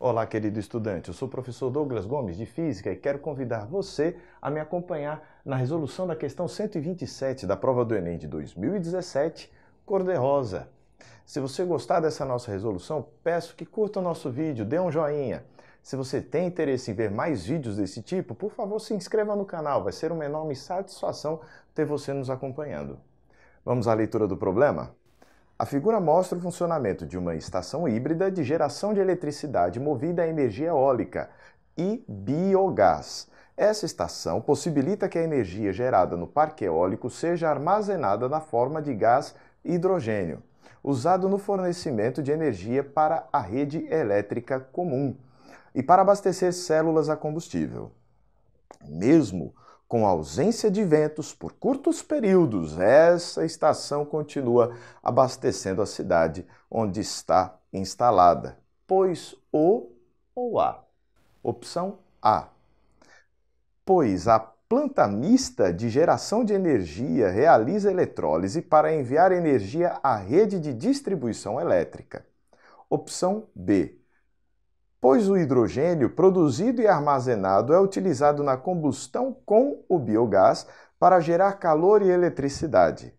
Olá, querido estudante. Eu sou o professor Douglas Gomes, de Física, e quero convidar você a me acompanhar na resolução da questão 127 da prova do Enem de 2017, cor-de-rosa. Se você gostar dessa nossa resolução, peço que curta o nosso vídeo, dê um joinha. Se você tem interesse em ver mais vídeos desse tipo, por favor se inscreva no canal, vai ser uma enorme satisfação ter você nos acompanhando. Vamos à leitura do problema? A figura mostra o funcionamento de uma estação híbrida de geração de eletricidade movida a energia eólica e biogás. Essa estação possibilita que a energia gerada no parque eólico seja armazenada na forma de gás hidrogênio, usado no fornecimento de energia para a rede elétrica comum e para abastecer células a combustível. Mesmo com ausência de ventos por curtos períodos, essa estação continua abastecendo a cidade onde está instalada, pois o ou a. Opção A. Pois a planta mista de geração de energia realiza eletrólise para enviar energia à rede de distribuição elétrica. Opção B pois o hidrogênio produzido e armazenado é utilizado na combustão com o biogás para gerar calor e eletricidade.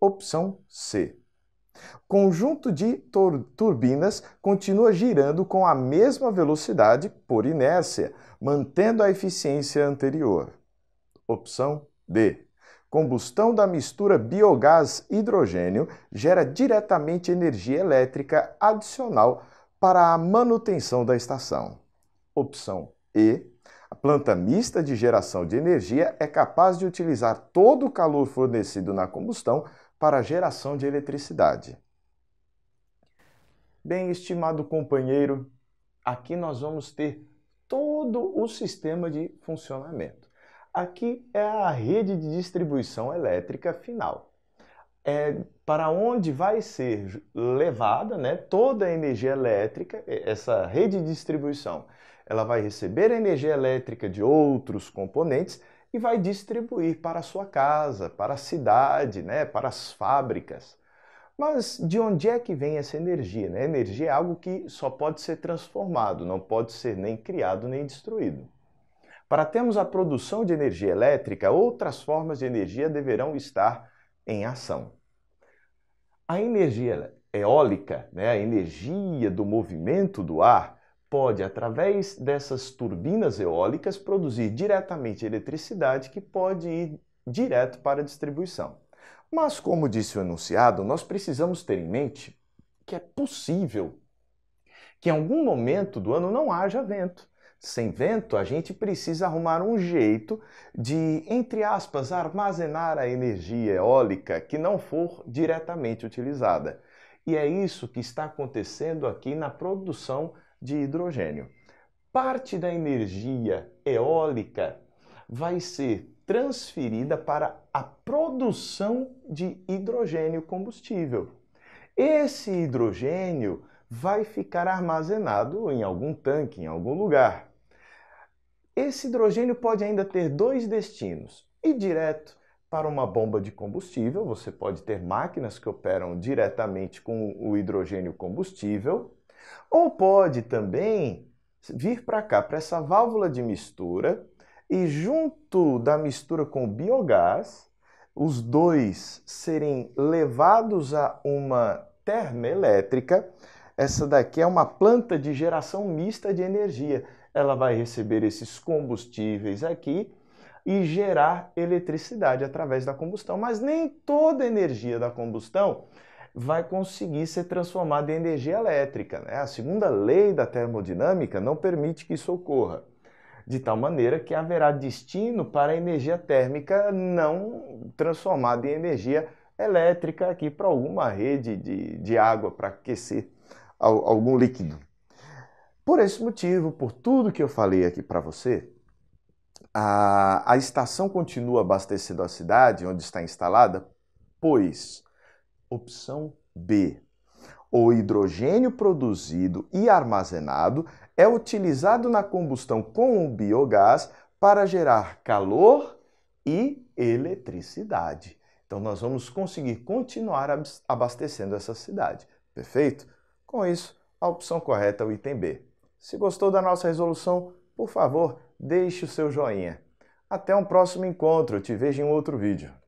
Opção C. Conjunto de turbinas continua girando com a mesma velocidade por inércia, mantendo a eficiência anterior. Opção D. Combustão da mistura biogás-hidrogênio gera diretamente energia elétrica adicional para a manutenção da estação. Opção E. A planta mista de geração de energia é capaz de utilizar todo o calor fornecido na combustão para a geração de eletricidade. Bem, estimado companheiro, aqui nós vamos ter todo o sistema de funcionamento. Aqui é a rede de distribuição elétrica final. É para onde vai ser levada né, toda a energia elétrica, essa rede de distribuição. Ela vai receber energia elétrica de outros componentes e vai distribuir para a sua casa, para a cidade, né, para as fábricas. Mas de onde é que vem essa energia? Né? Energia é algo que só pode ser transformado, não pode ser nem criado nem destruído. Para termos a produção de energia elétrica, outras formas de energia deverão estar em ação. A energia eólica, né, a energia do movimento do ar, pode, através dessas turbinas eólicas, produzir diretamente eletricidade que pode ir direto para a distribuição. Mas, como disse o enunciado, nós precisamos ter em mente que é possível que em algum momento do ano não haja vento sem vento, a gente precisa arrumar um jeito de, entre aspas, armazenar a energia eólica que não for diretamente utilizada. E é isso que está acontecendo aqui na produção de hidrogênio. Parte da energia eólica vai ser transferida para a produção de hidrogênio combustível. Esse hidrogênio vai ficar armazenado em algum tanque, em algum lugar. Esse hidrogênio pode ainda ter dois destinos: e direto para uma bomba de combustível, você pode ter máquinas que operam diretamente com o hidrogênio combustível, ou pode também vir para cá, para essa válvula de mistura, e junto da mistura com o biogás, os dois serem levados a uma termoelétrica. Essa daqui é uma planta de geração mista de energia ela vai receber esses combustíveis aqui e gerar eletricidade através da combustão. Mas nem toda a energia da combustão vai conseguir ser transformada em energia elétrica. Né? A segunda lei da termodinâmica não permite que isso ocorra, de tal maneira que haverá destino para a energia térmica não transformada em energia elétrica aqui para alguma rede de, de água para aquecer algum líquido. Por esse motivo, por tudo que eu falei aqui para você, a, a estação continua abastecendo a cidade onde está instalada, pois opção B, o hidrogênio produzido e armazenado é utilizado na combustão com o biogás para gerar calor e eletricidade. Então nós vamos conseguir continuar abastecendo essa cidade, perfeito? Com isso, a opção correta é o item B. Se gostou da nossa resolução, por favor, deixe o seu joinha. Até um próximo encontro, te vejo em outro vídeo.